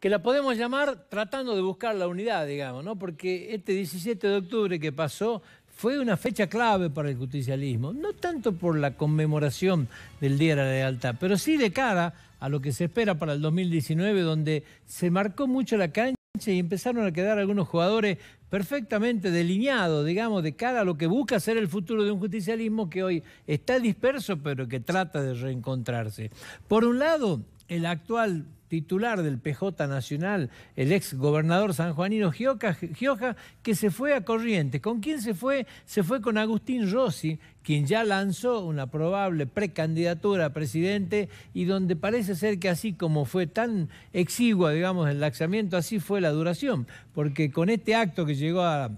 que la podemos llamar tratando de buscar la unidad, digamos, ¿no? Porque este 17 de octubre que pasó fue una fecha clave para el justicialismo, no tanto por la conmemoración del Día de la Lealtad, pero sí de cara a lo que se espera para el 2019, donde se marcó mucho la cancha y empezaron a quedar algunos jugadores perfectamente delineados, digamos, de cara a lo que busca ser el futuro de un justicialismo que hoy está disperso, pero que trata de reencontrarse. Por un lado, el actual titular del PJ Nacional, el ex gobernador sanjuanino Gioja, Gioja, que se fue a corriente. ¿Con quién se fue? Se fue con Agustín Rossi, quien ya lanzó una probable precandidatura a presidente y donde parece ser que así como fue tan exigua, digamos, el laxamiento, así fue la duración, porque con este acto que llegó a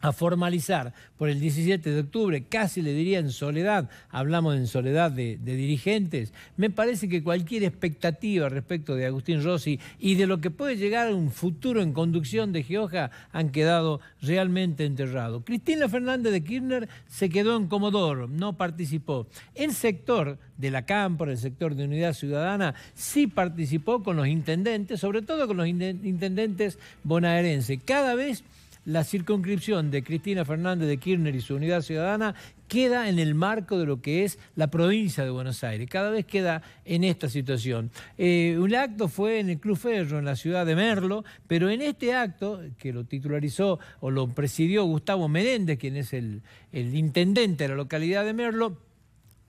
a formalizar por el 17 de octubre, casi le diría en soledad, hablamos en soledad de, dirigentes, me parece que cualquier expectativa respecto de Agustín Rossi y de lo que puede llegar a un futuro en conducción de Geoja han quedado realmente enterrados. Cristina Fernández de Kirchner se quedó en Comodoro, no participó. El sector de la Cámpora, el sector de Unidad Ciudadana, sí participó con los intendentes, sobre todo con los intendentes bonaerenses. Cada vez la circunscripción de Cristina Fernández de Kirchner y su Unidad Ciudadana queda en el marco de lo que es la provincia de Buenos Aires. Cada vez queda en esta situación. Eh, un acto fue en el Club Ferro, en la ciudad de Merlo, pero en este acto, que lo titularizó o lo presidió Gustavo Menéndez, quien es el, intendente de la localidad de Merlo,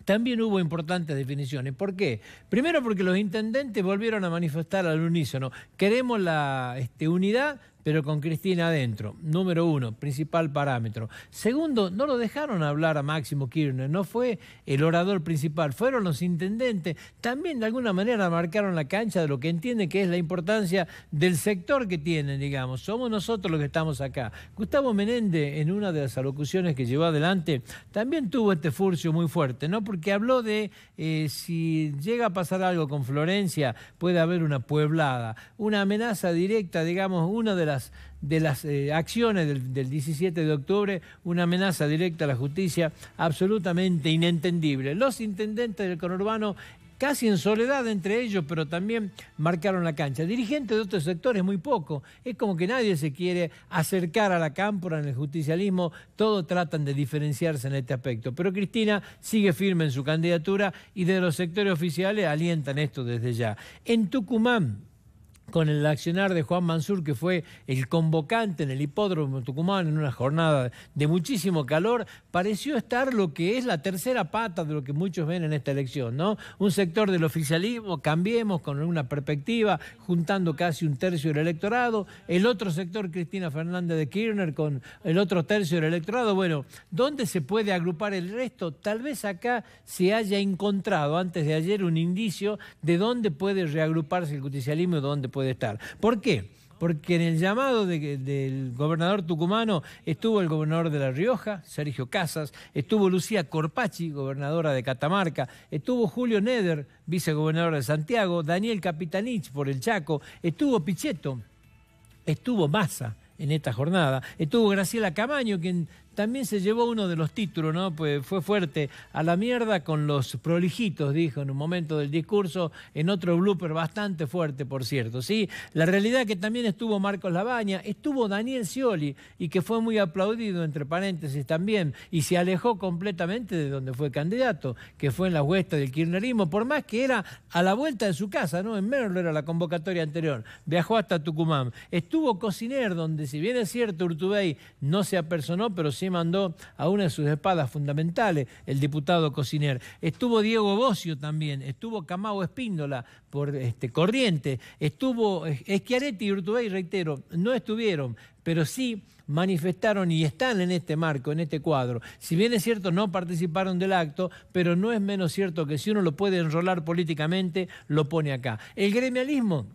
también hubo importantes definiciones. ¿Por qué? Primero porque los intendentes volvieron a manifestar al unísono, queremos la este, unidad pero con Cristina adentro. Número uno, principal parámetro. Segundo, no lo dejaron hablar a Máximo Kirchner, no fue el orador principal, fueron los intendentes. También de alguna manera marcaron la cancha de lo que entiende que es la importancia del sector que tienen, digamos. Somos nosotros los que estamos acá. Gustavo Menéndez, en una de las alocuciones que llevó adelante, también tuvo este furcio muy fuerte, ¿no? Porque habló de eh, si llega a pasar algo con Florencia, puede haber una pueblada, una amenaza directa, digamos, una de las de las eh, acciones del, del, 17 de octubre una amenaza directa a la justicia absolutamente inentendible. Los intendentes del conurbano casi en soledad entre ellos, pero también marcaron la cancha. Dirigentes de otros sectores muy poco. Es como que nadie se quiere acercar a la cámpora en el justicialismo. Todos tratan de diferenciarse en este aspecto. Pero Cristina sigue firme en su candidatura y de los sectores oficiales alientan esto desde ya. En Tucumán, con el accionar de Juan Mansur, que fue el convocante en el hipódromo de Tucumán en una jornada de muchísimo calor, pareció estar lo que es la tercera pata de lo que muchos ven en esta elección, ¿no? Un sector del oficialismo, cambiemos con una perspectiva, juntando casi un tercio del electorado, el otro sector, Cristina Fernández de Kirchner, con el otro tercio del electorado. Bueno, ¿dónde se puede agrupar el resto? Tal vez acá se haya encontrado antes de ayer un indicio de dónde puede reagruparse el justicialismo y dónde puede puede estar. ¿Por qué? Porque en el llamado del gobernador tucumano estuvo el gobernador de La Rioja, Sergio Casas, estuvo Lucía Corpachi, gobernadora de Catamarca, estuvo Julio Neder, vicegobernador de Santiago, Daniel Capitanich por el Chaco, estuvo Pichetto, estuvo Massa, en esta jornada. Estuvo Graciela Camaño, quien también se llevó uno de los títulos, ¿no? Pues fue fuerte. A la mierda con los prolijitos, dijo en un momento del discurso, en otro blooper bastante fuerte, por cierto. ¿sí? La realidad que también estuvo Marcos Labaña, estuvo Daniel Scioli, y que fue muy aplaudido, entre paréntesis, también, y se alejó completamente de donde fue candidato, que fue en la huesta del kirchnerismo, por más que era a la vuelta de su casa, ¿no? En Merlo era la convocatoria anterior. Viajó hasta Tucumán. Estuvo Cociner, donde si bien es cierto, Urtubey no se apersonó, pero sí mandó a una de sus espadas fundamentales, el diputado Cociner. Estuvo Diego Bocio también, estuvo Camago Espíndola por este, Corriente, estuvo Eschiaretti eh, y Urtubey, reitero, no estuvieron, pero sí manifestaron y están en este marco, en este cuadro. Si bien es cierto, no participaron del acto, pero no es menos cierto que si uno lo puede enrolar políticamente, lo pone acá. El gremialismo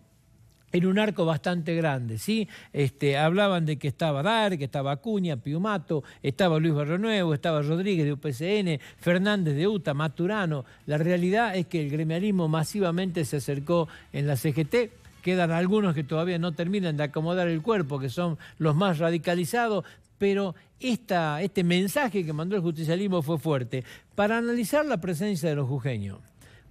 en un arco bastante grande, ¿sí? Este, hablaban de que estaba Dar, que estaba Acuña, Piumato, estaba Luis Nuevo, estaba Rodríguez de UPCN, Fernández de UTA, Maturano. La realidad es que el gremialismo masivamente se acercó en la CGT, quedan algunos que todavía no terminan de acomodar el cuerpo, que son los más radicalizados, pero este mensaje que mandó el justicialismo fue fuerte. Para analizar la presencia de los jujeños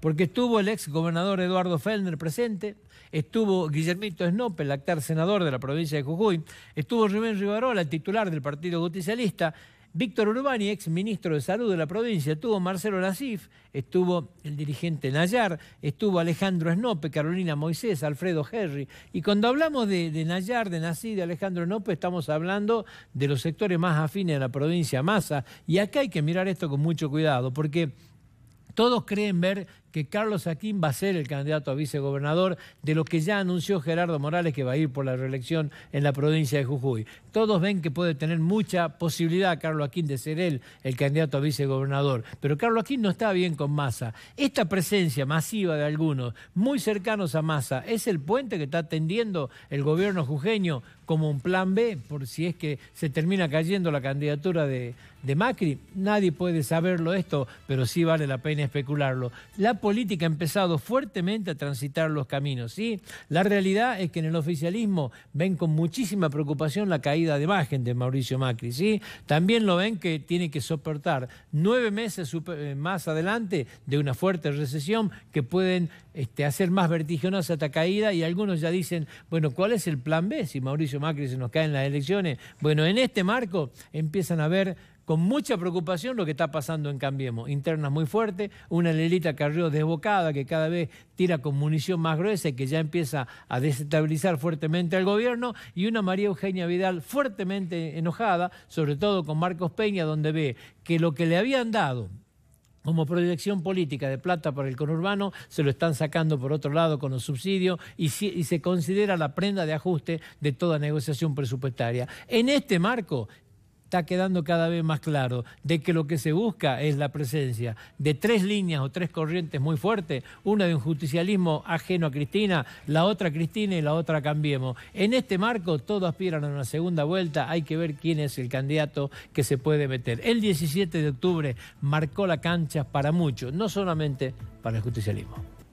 porque estuvo el ex gobernador Eduardo Fellner presente, estuvo Guillermito Snope, el actual senador de la provincia de Jujuy, estuvo Rubén Rivarola, el titular del Partido Justicialista, Víctor Urbani, ex ministro de Salud de la provincia, estuvo Marcelo Nasif, estuvo el dirigente Nayar, estuvo Alejandro Snope, Carolina Moisés, Alfredo Herry. Y cuando hablamos de, Nayar, de Nasif, de Alejandro Snope, estamos hablando de los sectores más afines de la provincia Massa. Y acá hay que mirar esto con mucho cuidado, porque todos creen ver que Carlos Aquín va a ser el candidato a vicegobernador de lo que ya anunció Gerardo Morales que va a ir por la reelección en la provincia de Jujuy. Todos ven que puede tener mucha posibilidad Carlos Aquín de ser él el candidato a vicegobernador. Pero Carlos Aquín no está bien con Massa. Esta presencia masiva de algunos, muy cercanos a Massa, es el puente que está tendiendo el gobierno jujeño como un plan B, por si es que se termina cayendo la candidatura de, de Macri. Nadie puede saberlo esto, pero sí vale la pena especularlo. La política ha empezado fuertemente a transitar los caminos, ¿sí? La realidad es que en el oficialismo ven con muchísima preocupación la caída de imagen de Mauricio Macri. ¿sí? También lo ven que tiene que soportar nueve meses eh, más adelante de una fuerte recesión que pueden este, hacer más vertiginosa esta caída y algunos ya dicen, bueno, ¿cuál es el plan B si Mauricio Macri se nos cae en las elecciones? Bueno, en este marco empiezan a ver con mucha preocupación lo que está pasando en Cambiemos. Internas muy fuertes, una Lelita Carrió desbocada que cada vez tira con munición más gruesa y que ya empieza a desestabilizar fuertemente al gobierno, y una María Eugenia Vidal fuertemente enojada, sobre todo con Marcos Peña, donde ve que lo que le habían dado como proyección política de plata para el conurbano, se lo están sacando por otro lado con los subsidios y, y, se considera la prenda de ajuste de toda negociación presupuestaria. En este marco está quedando cada vez más claro de que lo que se busca es la presencia de tres líneas o tres corrientes muy fuertes, una de un justicialismo ajeno a Cristina, la otra Cristina y la otra Cambiemos. En este marco todos aspiran a una segunda vuelta, hay que ver quién es el candidato que se puede meter. El 17 de octubre marcó la cancha para muchos, no solamente para el justicialismo.